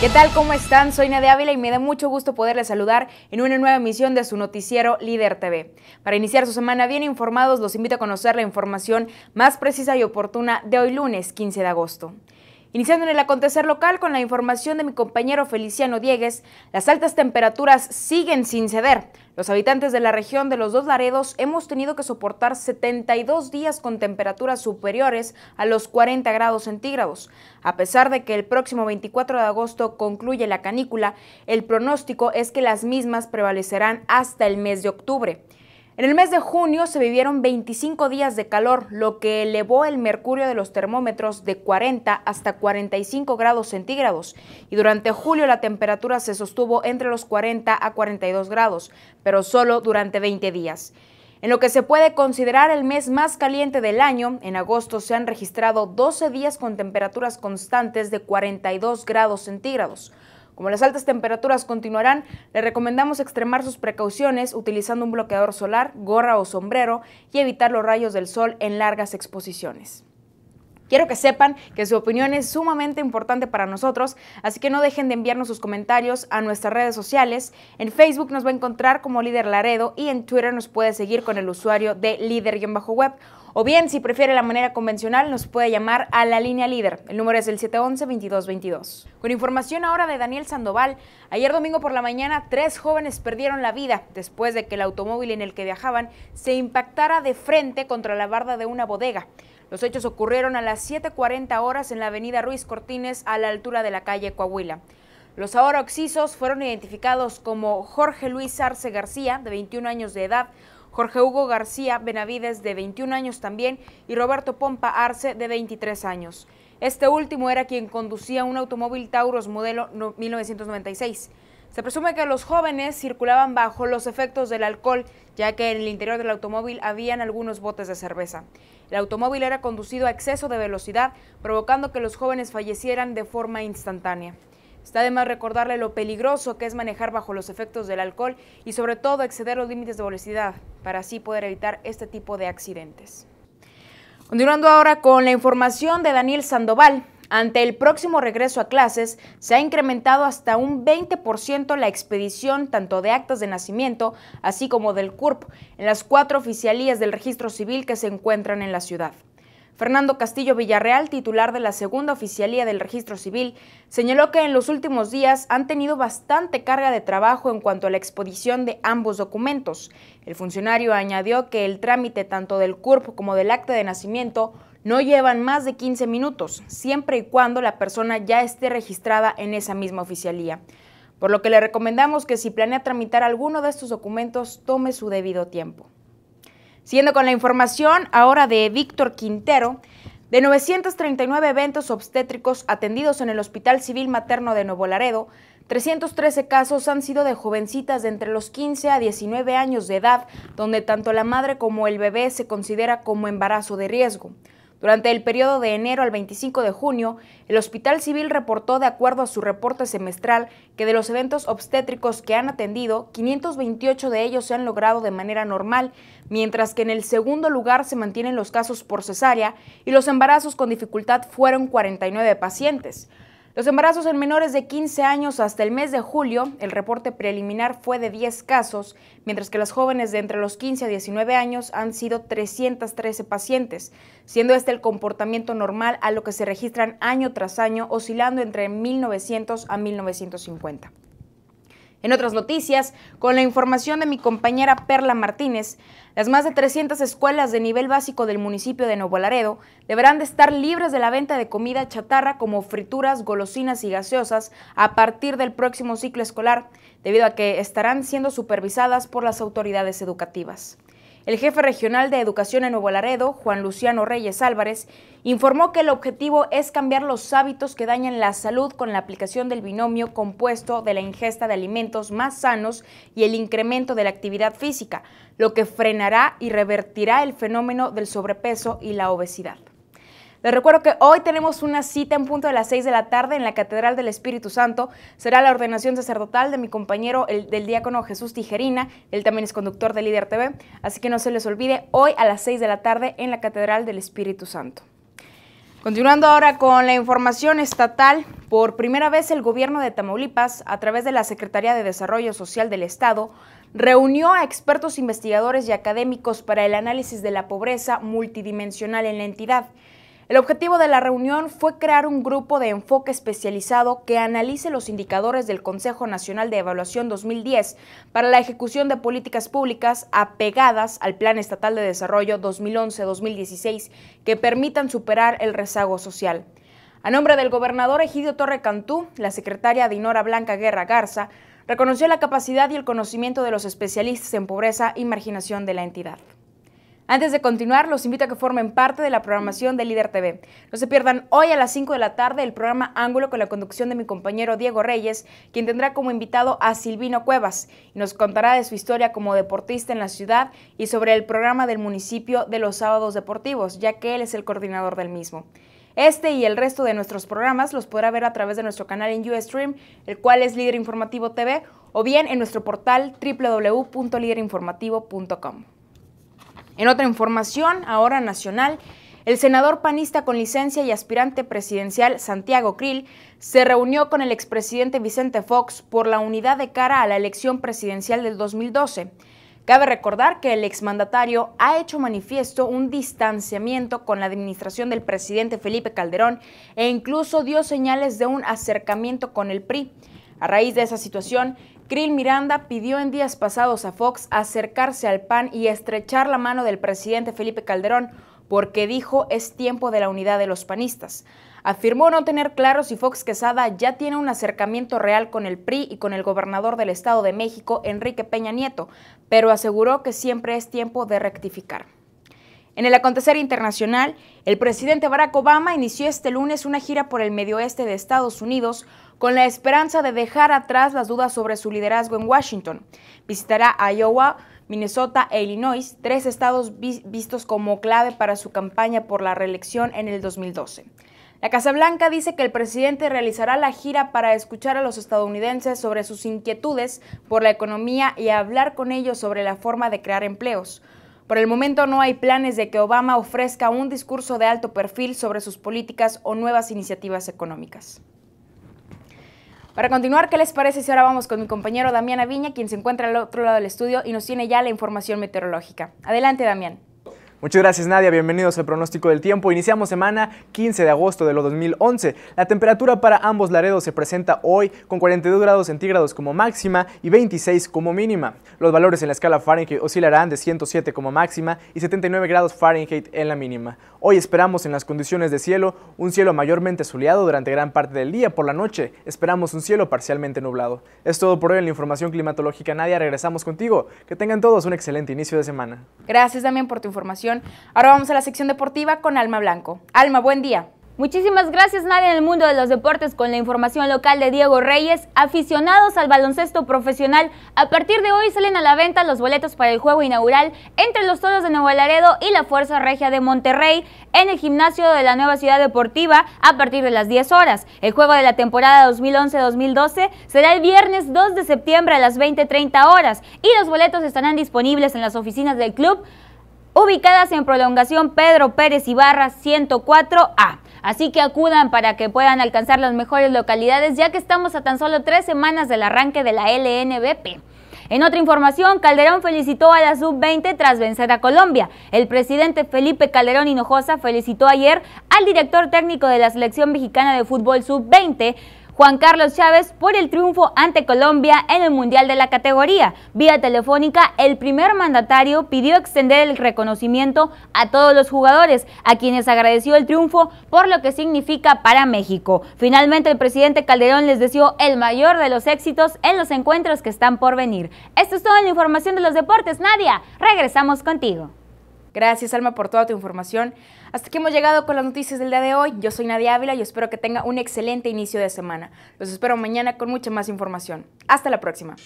¿Qué tal? ¿Cómo están? Soy de Ávila y me da mucho gusto poderles saludar en una nueva emisión de su noticiero Líder TV. Para iniciar su semana bien informados, los invito a conocer la información más precisa y oportuna de hoy lunes 15 de agosto. Iniciando en el acontecer local con la información de mi compañero Feliciano Diegues, las altas temperaturas siguen sin ceder. Los habitantes de la región de los Dos Laredos hemos tenido que soportar 72 días con temperaturas superiores a los 40 grados centígrados. A pesar de que el próximo 24 de agosto concluye la canícula, el pronóstico es que las mismas prevalecerán hasta el mes de octubre. En el mes de junio se vivieron 25 días de calor, lo que elevó el mercurio de los termómetros de 40 hasta 45 grados centígrados y durante julio la temperatura se sostuvo entre los 40 a 42 grados, pero solo durante 20 días. En lo que se puede considerar el mes más caliente del año, en agosto se han registrado 12 días con temperaturas constantes de 42 grados centígrados. Como las altas temperaturas continuarán, le recomendamos extremar sus precauciones utilizando un bloqueador solar, gorra o sombrero y evitar los rayos del sol en largas exposiciones. Quiero que sepan que su opinión es sumamente importante para nosotros, así que no dejen de enviarnos sus comentarios a nuestras redes sociales. En Facebook nos va a encontrar como Líder Laredo y en Twitter nos puede seguir con el usuario de líder-web o bien, si prefiere la manera convencional, nos puede llamar a la línea líder. El número es el 711-2222. Con información ahora de Daniel Sandoval, ayer domingo por la mañana tres jóvenes perdieron la vida después de que el automóvil en el que viajaban se impactara de frente contra la barda de una bodega. Los hechos ocurrieron a las 7.40 horas en la avenida Ruiz Cortines a la altura de la calle Coahuila. Los ahora oxisos fueron identificados como Jorge Luis Arce García, de 21 años de edad, Jorge Hugo García Benavides, de 21 años también, y Roberto Pompa Arce, de 23 años. Este último era quien conducía un automóvil Taurus modelo 1996. Se presume que los jóvenes circulaban bajo los efectos del alcohol, ya que en el interior del automóvil habían algunos botes de cerveza. El automóvil era conducido a exceso de velocidad, provocando que los jóvenes fallecieran de forma instantánea. Está además recordarle lo peligroso que es manejar bajo los efectos del alcohol y sobre todo exceder los límites de velocidad para así poder evitar este tipo de accidentes. Continuando ahora con la información de Daniel Sandoval, ante el próximo regreso a clases, se ha incrementado hasta un 20% la expedición tanto de actas de nacimiento, así como del CURP, en las cuatro oficialías del registro civil que se encuentran en la ciudad. Fernando Castillo Villarreal, titular de la segunda oficialía del registro civil, señaló que en los últimos días han tenido bastante carga de trabajo en cuanto a la exposición de ambos documentos. El funcionario añadió que el trámite tanto del CURP como del acta de nacimiento no llevan más de 15 minutos, siempre y cuando la persona ya esté registrada en esa misma oficialía. Por lo que le recomendamos que si planea tramitar alguno de estos documentos, tome su debido tiempo. Siendo con la información ahora de Víctor Quintero, de 939 eventos obstétricos atendidos en el Hospital Civil Materno de Nuevo Laredo, 313 casos han sido de jovencitas de entre los 15 a 19 años de edad, donde tanto la madre como el bebé se considera como embarazo de riesgo. Durante el periodo de enero al 25 de junio, el Hospital Civil reportó, de acuerdo a su reporte semestral, que de los eventos obstétricos que han atendido, 528 de ellos se han logrado de manera normal, mientras que en el segundo lugar se mantienen los casos por cesárea y los embarazos con dificultad fueron 49 pacientes. Los embarazos en menores de 15 años hasta el mes de julio, el reporte preliminar fue de 10 casos, mientras que las jóvenes de entre los 15 a 19 años han sido 313 pacientes, siendo este el comportamiento normal a lo que se registran año tras año, oscilando entre 1900 a 1950. En otras noticias, con la información de mi compañera Perla Martínez, las más de 300 escuelas de nivel básico del municipio de Nuevo Laredo deberán de estar libres de la venta de comida chatarra como frituras, golosinas y gaseosas a partir del próximo ciclo escolar, debido a que estarán siendo supervisadas por las autoridades educativas. El jefe regional de Educación en Nuevo Laredo, Juan Luciano Reyes Álvarez, informó que el objetivo es cambiar los hábitos que dañan la salud con la aplicación del binomio compuesto de la ingesta de alimentos más sanos y el incremento de la actividad física, lo que frenará y revertirá el fenómeno del sobrepeso y la obesidad. Les recuerdo que hoy tenemos una cita en punto de las 6 de la tarde en la Catedral del Espíritu Santo. Será la ordenación sacerdotal de mi compañero, el del diácono Jesús Tijerina. Él también es conductor de Líder TV. Así que no se les olvide, hoy a las 6 de la tarde en la Catedral del Espíritu Santo. Continuando ahora con la información estatal, por primera vez el gobierno de Tamaulipas, a través de la Secretaría de Desarrollo Social del Estado, reunió a expertos investigadores y académicos para el análisis de la pobreza multidimensional en la entidad. El objetivo de la reunión fue crear un grupo de enfoque especializado que analice los indicadores del Consejo Nacional de Evaluación 2010 para la ejecución de políticas públicas apegadas al Plan Estatal de Desarrollo 2011-2016 que permitan superar el rezago social. A nombre del gobernador Egidio Torre Cantú, la secretaria Dinora Blanca Guerra Garza reconoció la capacidad y el conocimiento de los especialistas en pobreza y marginación de la entidad. Antes de continuar, los invito a que formen parte de la programación de Líder TV. No se pierdan hoy a las 5 de la tarde el programa Ángulo con la conducción de mi compañero Diego Reyes, quien tendrá como invitado a Silvino Cuevas y nos contará de su historia como deportista en la ciudad y sobre el programa del municipio de los sábados deportivos, ya que él es el coordinador del mismo. Este y el resto de nuestros programas los podrá ver a través de nuestro canal en Ustream, el cual es Líder Informativo TV, o bien en nuestro portal www.liderinformativo.com. En otra información, ahora nacional, el senador panista con licencia y aspirante presidencial Santiago Krill se reunió con el expresidente Vicente Fox por la unidad de cara a la elección presidencial del 2012. Cabe recordar que el exmandatario ha hecho manifiesto un distanciamiento con la administración del presidente Felipe Calderón e incluso dio señales de un acercamiento con el PRI. A raíz de esa situación, Krill Miranda pidió en días pasados a Fox acercarse al PAN y estrechar la mano del presidente Felipe Calderón, porque dijo es tiempo de la unidad de los panistas. Afirmó no tener claro si Fox Quesada ya tiene un acercamiento real con el PRI y con el gobernador del Estado de México, Enrique Peña Nieto, pero aseguró que siempre es tiempo de rectificar. En el acontecer internacional, el presidente Barack Obama inició este lunes una gira por el medio oeste de Estados Unidos con la esperanza de dejar atrás las dudas sobre su liderazgo en Washington. Visitará Iowa, Minnesota e Illinois, tres estados vistos como clave para su campaña por la reelección en el 2012. La Casa Blanca dice que el presidente realizará la gira para escuchar a los estadounidenses sobre sus inquietudes por la economía y hablar con ellos sobre la forma de crear empleos. Por el momento no hay planes de que Obama ofrezca un discurso de alto perfil sobre sus políticas o nuevas iniciativas económicas. Para continuar, ¿qué les parece si ahora vamos con mi compañero Damián Aviña, quien se encuentra al otro lado del estudio y nos tiene ya la información meteorológica? Adelante, Damián. Muchas gracias Nadia, bienvenidos al pronóstico del tiempo. Iniciamos semana 15 de agosto de lo 2011. La temperatura para ambos laredos se presenta hoy con 42 grados centígrados como máxima y 26 como mínima. Los valores en la escala Fahrenheit oscilarán de 107 como máxima y 79 grados Fahrenheit en la mínima. Hoy esperamos en las condiciones de cielo un cielo mayormente soleado durante gran parte del día. Por la noche esperamos un cielo parcialmente nublado. Es todo por hoy en la información climatológica Nadia. Regresamos contigo. Que tengan todos un excelente inicio de semana. Gracias también por tu información Ahora vamos a la sección deportiva con Alma Blanco. Alma, buen día. Muchísimas gracias Nadia en el mundo de los deportes con la información local de Diego Reyes. Aficionados al baloncesto profesional, a partir de hoy salen a la venta los boletos para el juego inaugural entre los Toros de Nuevo Laredo y la Fuerza Regia de Monterrey en el gimnasio de la nueva ciudad deportiva a partir de las 10 horas. El juego de la temporada 2011-2012 será el viernes 2 de septiembre a las 20.30 horas y los boletos estarán disponibles en las oficinas del club ubicadas en prolongación Pedro Pérez Ibarra 104A. Así que acudan para que puedan alcanzar las mejores localidades ya que estamos a tan solo tres semanas del arranque de la LNBP. En otra información, Calderón felicitó a la sub-20 tras vencer a Colombia. El presidente Felipe Calderón Hinojosa felicitó ayer al director técnico de la selección mexicana de fútbol sub-20, Juan Carlos Chávez por el triunfo ante Colombia en el Mundial de la categoría. Vía telefónica, el primer mandatario pidió extender el reconocimiento a todos los jugadores, a quienes agradeció el triunfo por lo que significa para México. Finalmente, el presidente Calderón les deseó el mayor de los éxitos en los encuentros que están por venir. Esto es toda la información de los deportes. Nadia, regresamos contigo. Gracias Alma por toda tu información. Hasta aquí hemos llegado con las noticias del día de hoy. Yo soy Nadia Ávila y espero que tenga un excelente inicio de semana. Los espero mañana con mucha más información. Hasta la próxima.